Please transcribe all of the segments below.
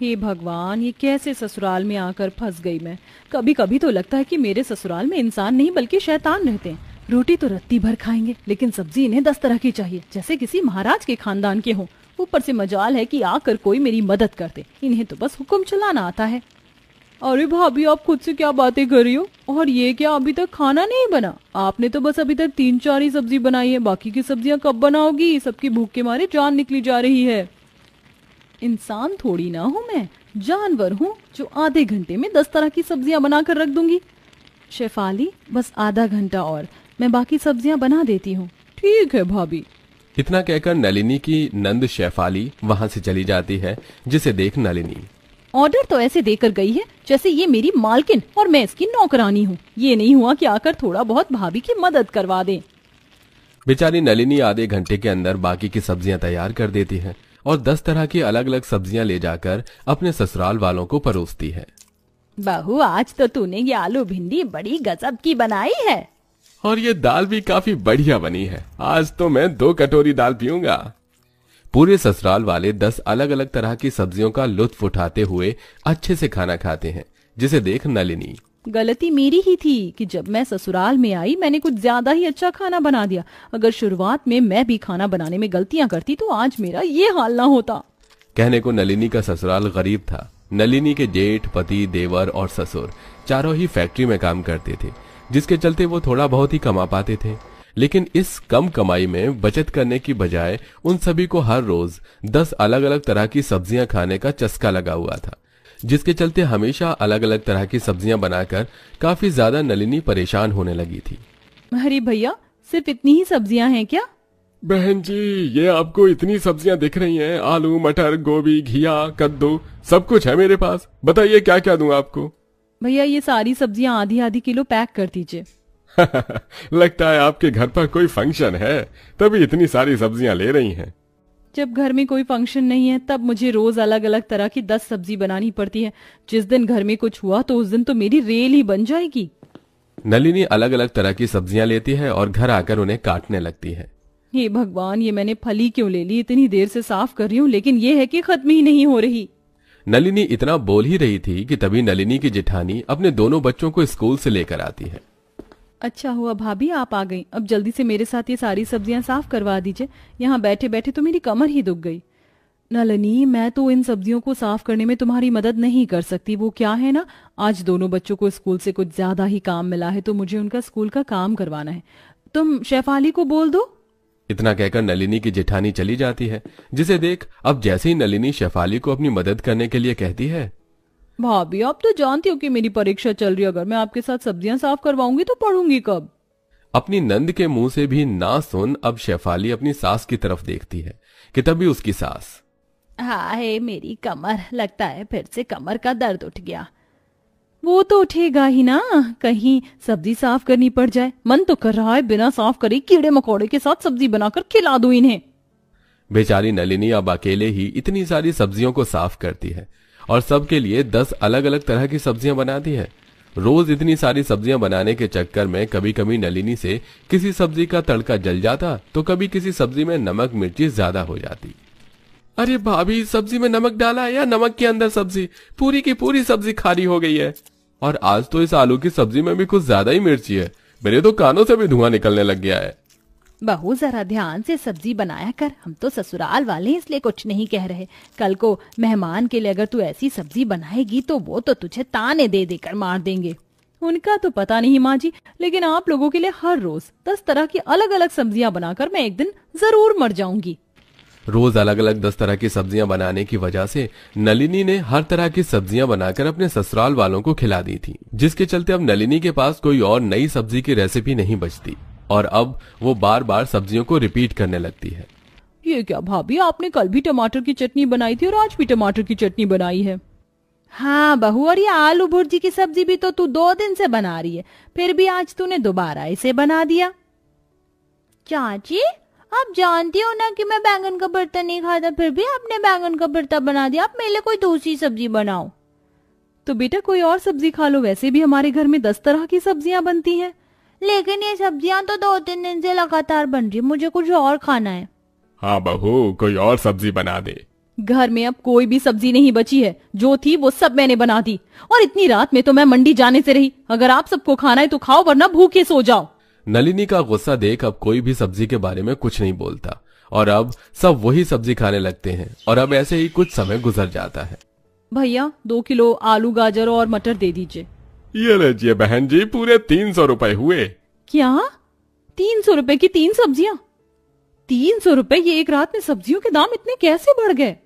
हे भगवान ये कैसे ससुराल में आकर फंस गई मैं कभी कभी तो लगता है कि मेरे ससुराल में इंसान नहीं बल्कि शैतान रहते हैं रोटी तो रत्ती भर खाएंगे लेकिन सब्जी इन्हें दस तरह की चाहिए जैसे किसी महाराज के खानदान के हो ऊपर से मजाल है कि आकर कोई मेरी मदद कर दे इन्हें तो बस हुक्म चलाना आता है अरे भाभी आप खुद से क्या बातें कर रही हो और ये क्या अभी तक खाना नहीं बना आपने तो बस अभी तक तीन चार ही सब्जी बनाई है बाकी की सब्जियां कब बनाओगी सबकी भूख के मारे जान निकली जा रही है इंसान थोड़ी ना हूँ मैं जानवर हूँ जो आधे घंटे में दस तरह की सब्जियाँ बनाकर रख दूंगी शेफाली बस आधा घंटा और मैं बाकी सब्जियाँ बना देती हूँ ठीक है भाभी इतना कहकर नलिनी की नंद शेफाली वहाँ से चली जाती है जिसे देख नलिनी ऑर्डर तो ऐसे देकर गई है जैसे ये मेरी मालकिन और मैं इसकी नौकरानी हूँ ये नहीं हुआ कि आकर थोड़ा बहुत भाभी की मदद करवा दे बेचारी नलिनी आधे घंटे के अंदर बाकी की सब्जियां तैयार कर देती है और दस तरह की अलग अलग सब्जियां ले जाकर अपने ससुराल वालों को परोसती है बहू आज तो तूने ये आलू भिंडी बड़ी गजब की बनाई है और ये दाल भी काफी बढ़िया बनी है आज तो मैं दो कटोरी दाल पीऊंगा पूरे ससुराल वाले दस अलग अलग तरह की सब्जियों का लुत्फ उठाते हुए अच्छे से खाना खाते हैं जिसे देख नलिनी गलती मेरी ही थी कि जब मैं ससुराल में आई मैंने कुछ ज्यादा ही अच्छा खाना बना दिया अगर शुरुआत में मैं भी खाना बनाने में गलतियां करती तो आज मेरा ये हाल ना होता कहने को नलिनी का ससुराल गरीब था नलिनी के जेठ पति देवर और ससुर चारों ही फैक्ट्री में काम करते थे जिसके चलते वो थोड़ा बहुत ही कमा पाते थे लेकिन इस कम कमाई में बचत करने की बजाय उन सभी को हर रोज दस अलग अलग तरह की सब्जियां खाने का चस्का लगा हुआ था जिसके चलते हमेशा अलग अलग तरह की सब्जियां बनाकर काफी ज्यादा नलिनी परेशान होने लगी थी हरी भैया सिर्फ इतनी ही सब्जियां हैं क्या बहन जी ये आपको इतनी सब्जियां दिख रही हैं आलू मटर गोभी घिया कद्दू सब कुछ है मेरे पास बताइए क्या क्या दूं आपको भैया ये सारी सब्जियां आधी आधी किलो पैक कर दीजिए लगता है आपके घर पर कोई फंक्शन है तभी इतनी सारी सब्जियां ले रही हैं जब घर में कोई फंक्शन नहीं है तब मुझे रोज अलग अलग तरह की दस सब्जी बनानी पड़ती है जिस दिन घर में कुछ हुआ तो उस दिन तो मेरी रेल ही बन जाएगी नलिनी अलग अलग तरह की सब्जियां लेती है और घर आकर उन्हें काटने लगती है हे भगवान ये मैंने फली क्यों ले ली इतनी देर से साफ कर रही हूँ लेकिन ये है कि खत्म ही नहीं हो रही नलिनी इतना बोल ही रही थी कि तभी नलिनी की जिठानी अपने दोनों बच्चों को स्कूल से लेकर आती है अच्छा हुआ भाभी आप आ गई अब जल्दी से मेरे साथ ये सारी सब्जियां साफ करवा दीजिए यहाँ बैठे बैठे तो मेरी कमर ही दुख गई नलनी मैं तो इन सब्जियों को साफ करने में तुम्हारी मदद नहीं कर सकती वो क्या है ना आज दोनों बच्चों को स्कूल से कुछ ज्यादा ही काम मिला है तो मुझे उनका स्कूल का काम करवाना है तुम शेफाली को बोल दो इतना कहकर नलिनी की जेठानी चली जाती है जिसे देख अब जैसे ही नलिनी शेफाली को अपनी मदद करने के लिए कहती है भाभी आप तो जानती हो कि मेरी परीक्षा चल रही है अगर मैं आपके साथ सब्जियां साफ करवाऊंगी तो पढ़ूंगी कब अपनी नंद के मुंह से भी ना सुन अब शेफाली अपनी सास की तरफ देखती है कि तभी उसकी सास हा है मेरी कमर लगता है फिर से कमर का दर्द उठ गया वो तो उठेगा ही ना कहीं सब्जी साफ करनी पड़ जाए मन तो कर रहा है बिना साफ करे कीड़े मकोड़े के साथ सब्जी बनाकर खिला दू इन्हें बेचारी नलिनी अब अकेले ही इतनी सारी सब्जियों को साफ करती है और सबके लिए दस अलग अलग तरह की सब्जियां बना दी है रोज इतनी सारी सब्जियां बनाने के चक्कर में कभी कभी नलिनी से किसी सब्जी का तड़का जल जाता तो कभी किसी सब्जी में नमक मिर्ची ज्यादा हो जाती अरे भाभी सब्जी में नमक डाला है या नमक के अंदर सब्जी पूरी की पूरी सब्जी खारी हो गई है और आज तो इस आलू की सब्जी में भी कुछ ज्यादा ही मिर्ची है मेरे तो कानों से भी धुआं निकलने लग गया है बहू जरा ध्यान से सब्जी बनाया कर हम तो ससुराल वाले इसलिए कुछ नहीं कह रहे कल को मेहमान के लिए अगर तू ऐसी सब्जी बनाएगी तो वो तो तुझे ताने दे देकर मार देंगे उनका तो पता नहीं माँ जी लेकिन आप लोगों के लिए हर रोज दस तरह की अलग अलग सब्जियाँ बनाकर मैं एक दिन जरूर मर जाऊंगी रोज अलग अलग दस तरह की सब्जियां बनाने की वजह से नलिनी ने हर तरह की सब्जियां बनाकर अपने ससुराल वालों को खिला दी थी जिसके चलते अब नलिनी के पास कोई और नई सब्जी की रेसिपी नहीं बचती और अब वो बार बार सब्जियों को रिपीट करने लगती है ये क्या भाभी आपने कल भी टमाटर की चटनी बनाई थी और आज भी टमाटर की चटनी बनाई है हाँ बहू और ये आलू भुर्जी की सब्जी भी तो तू दो दिन से बना रही है फिर भी आज तूने दोबारा इसे बना दिया चाची आप जानती हो ना कि मैं बैंगन का भरता नहीं खाता फिर भी आपने बैंगन का भरता बना दिया आप मेरे लिए कोई दूसरी सब्जी बनाओ तो बेटा कोई और सब्जी खा लो वैसे भी हमारे घर में दस तरह की सब्जियां बनती हैं लेकिन ये सब्जियाँ तो दो तीन दिन से लगातार बन रही मुझे कुछ और खाना है हाँ बहू कोई और सब्जी बना दे घर में अब कोई भी सब्जी नहीं बची है जो थी वो सब मैंने बना दी और इतनी रात में तो मैं मंडी जाने से रही अगर आप सबको खाना है तो खाओ वरना भूखे सो जाओ नलिनी का गुस्सा देख अब कोई भी सब्जी के बारे में कुछ नहीं बोलता और अब सब वही सब्जी खाने लगते हैं और अब ऐसे ही कुछ समय गुजर जाता है भैया दो किलो आलू गाजर और मटर दे दीजिए ये लीजिए बहन जी पूरे तीन सौ रूपए हुए क्या तीन सौ रूपए की तीन सब्जियाँ तीन सौ रूपए ये एक रात में सब्जियों के दाम इतने कैसे बढ़ गए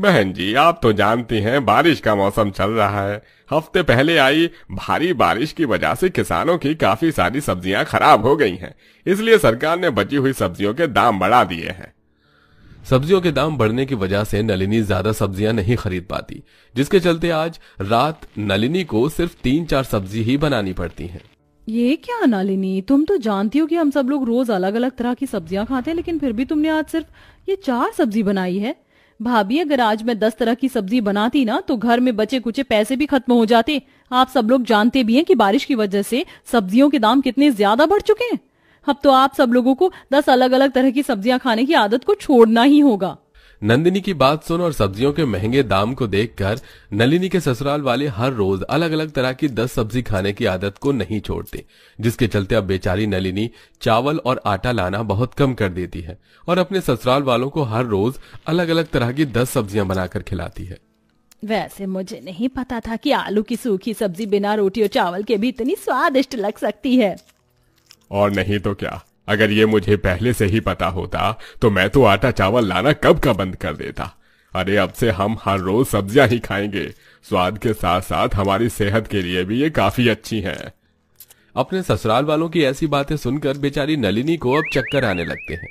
बहन जी आप तो जानती हैं बारिश का मौसम चल रहा है हफ्ते पहले आई भारी बारिश की वजह से किसानों की काफी सारी सब्जियां खराब हो गई हैं इसलिए सरकार ने बची हुई सब्जियों के दाम बढ़ा दिए हैं सब्जियों के दाम बढ़ने की वजह से नलिनी ज्यादा सब्जियां नहीं खरीद पाती जिसके चलते आज रात नलिनी को सिर्फ तीन चार सब्जी ही बनानी पड़ती है ये क्या नलिनी तुम तो जानती हो कि हम सब लोग रोज अलग अलग तरह की सब्जियां खाते हैं लेकिन फिर भी तुमने आज सिर्फ ये चार सब्जी बनाई है भाभी अगर आज मैं दस तरह की सब्जी बनाती ना तो घर में बचे कुचे पैसे भी खत्म हो जाते आप सब लोग जानते भी हैं कि बारिश की वजह से सब्जियों के दाम कितने ज्यादा बढ़ चुके हैं अब तो आप सब लोगों को दस अलग अलग तरह की सब्जियां खाने की आदत को छोड़ना ही होगा नंदिनी की बात सुन और सब्जियों के महंगे दाम को देखकर नलिनी के ससुराल वाले हर रोज अलग अलग तरह की दस सब्जी खाने की आदत को नहीं छोड़ते जिसके चलते अब बेचारी नलिनी चावल और आटा लाना बहुत कम कर देती है और अपने ससुराल वालों को हर रोज अलग अलग तरह की दस सब्जियां बनाकर खिलाती है वैसे मुझे नहीं पता था कि आलू की सूखी सब्जी बिना रोटी और चावल के भी इतनी स्वादिष्ट लग सकती है और नहीं तो क्या अगर ये मुझे पहले से ही पता होता तो मैं तो आटा चावल लाना कब का बंद कर देता अरे अब से हम हर रोज सब्जियां ही खाएंगे स्वाद के साथ साथ हमारी सेहत के लिए भी ये काफी अच्छी हैं। अपने ससुराल वालों की ऐसी बातें सुनकर बेचारी नलिनी को अब चक्कर आने लगते हैं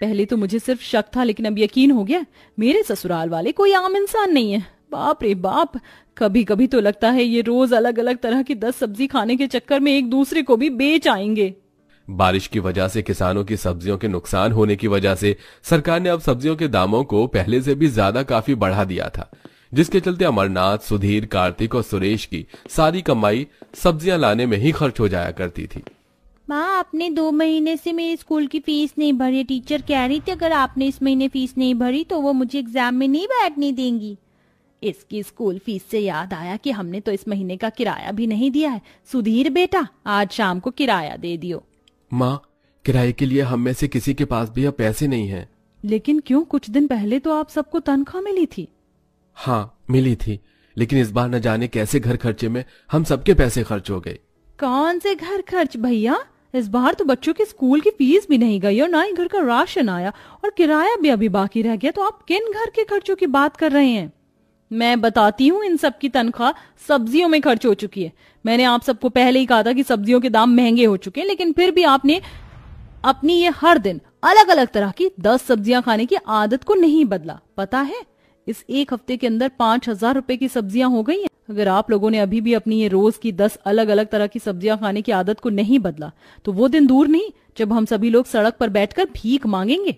पहले तो मुझे सिर्फ शक था लेकिन अब यकीन हो गया मेरे ससुराल वाले कोई आम इंसान नहीं है बाप रे बाप कभी कभी तो लगता है ये रोज अलग अलग तरह की दस सब्जी खाने के चक्कर में एक दूसरे को भी बेच आएंगे बारिश की वजह से किसानों की सब्जियों के नुकसान होने की वजह से सरकार ने अब सब्जियों के दामों को पहले से भी ज्यादा काफी बढ़ा दिया था जिसके चलते अमरनाथ सुधीर कार्तिक और सुरेश की सारी कमाई सब्जियां लाने में ही खर्च हो जाया करती थी माँ आपने दो महीने से मेरे स्कूल की फीस नहीं भरी टीचर कह रही थी अगर आपने इस महीने फीस नहीं भरी तो वो मुझे एग्जाम में नहीं बैठने देंगी इसकी स्कूल फीस से याद आया कि हमने तो इस महीने का किराया भी नहीं दिया है सुधीर बेटा आज शाम को किराया दे दियो माँ किराए के लिए हम में से किसी के पास भी अब पैसे नहीं हैं। लेकिन क्यों कुछ दिन पहले तो आप सबको तनख्वाह मिली थी हाँ मिली थी लेकिन इस बार न जाने कैसे घर खर्चे में हम सबके पैसे खर्च हो गए कौन से घर खर्च भैया इस बार तो बच्चों के स्कूल की फीस भी नहीं गई और ना ही घर का राशन आया और किराया भी अभी बाकी रह गया तो आप किन घर के खर्चों की बात कर रहे हैं मैं बताती हूँ इन सब की तनख्वाह सब्जियों में खर्च हो चुकी है मैंने आप सबको पहले ही कहा था कि सब्जियों के दाम महंगे हो चुके हैं लेकिन फिर भी आपने अपनी ये हर दिन अलग अलग तरह की दस सब्जियां खाने की आदत को नहीं बदला पता है इस एक हफ्ते के अंदर पांच हजार रूपए की सब्जियां हो गई हैं अगर आप लोगों ने अभी भी अपनी ये रोज की दस अलग अलग तरह की सब्जियां खाने की आदत को नहीं बदला तो वो दिन दूर नहीं जब हम सभी लोग सड़क पर बैठकर भीख मांगेंगे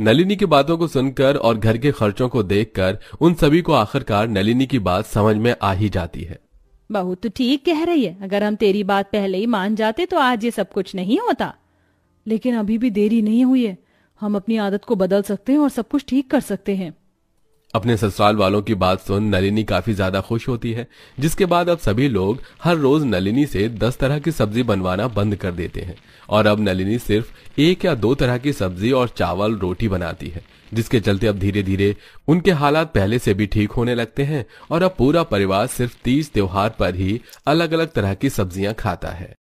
नलिनी की बातों को सुनकर और घर के खर्चों को देखकर उन सभी को आखिरकार नलिनी की बात समझ में आ ही जाती है बहू तो ठीक कह रही है अगर हम तेरी बात पहले ही मान जाते तो आज ये सब कुछ नहीं होता लेकिन अभी भी देरी नहीं हुई है हम अपनी आदत को बदल सकते हैं और सब कुछ ठीक कर सकते हैं अपने ससुराल वालों की बात सुन नलिनी काफी ज्यादा खुश होती है जिसके बाद अब सभी लोग हर रोज नलिनी से दस तरह की सब्जी बनवाना बंद कर देते हैं और अब नलिनी सिर्फ एक या दो तरह की सब्जी और चावल रोटी बनाती है जिसके चलते अब धीरे धीरे उनके हालात पहले से भी ठीक होने लगते हैं और अब पूरा परिवार सिर्फ तीज त्योहार पर ही अलग अलग तरह की सब्जियां खाता है